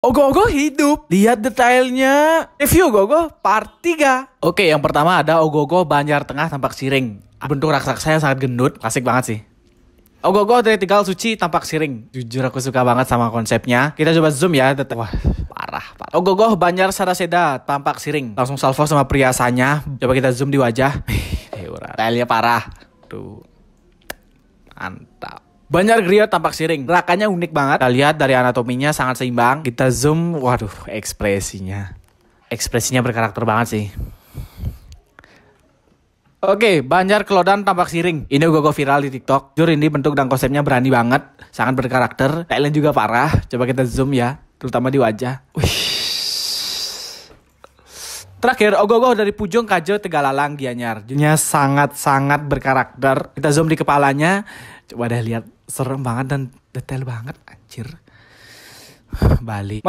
Ogo-ogo hidup. Lihat detailnya. Review Ogo-ogo part 3. Oke, yang pertama ada Ogo-ogo Banjar Tengah tampak siring. Bentuk raksasa sangat gendut. Klasik banget sih. Ogo-ogo Tegal suci tampak siring. Jujur aku suka banget sama konsepnya. Kita coba zoom ya. Wah, parah, parah. Ogo-ogo Banjar Saraseda tampak siring. Langsung salvo sama priasanya Coba kita zoom di wajah. Detailnya parah. Tuh. Mantap. Banjar griot tampak siring. Rakanya unik banget. Kita lihat dari anatominya sangat seimbang. Kita zoom, waduh ekspresinya. Ekspresinya berkarakter banget sih. Oke, Banjar Kelodan tampak siring. Ini gue go viral di TikTok. Jujur ini bentuk dan konsepnya berani banget, sangat berkarakter. Thailand juga parah. Coba kita zoom ya, terutama di wajah. Wih. Terakhir, ogoh dari Pujung Kajo Tegalalang Gianyar. Dia sangat-sangat berkarakter. Kita zoom di kepalanya. Coba deh lihat serem banget dan detail banget anjir balik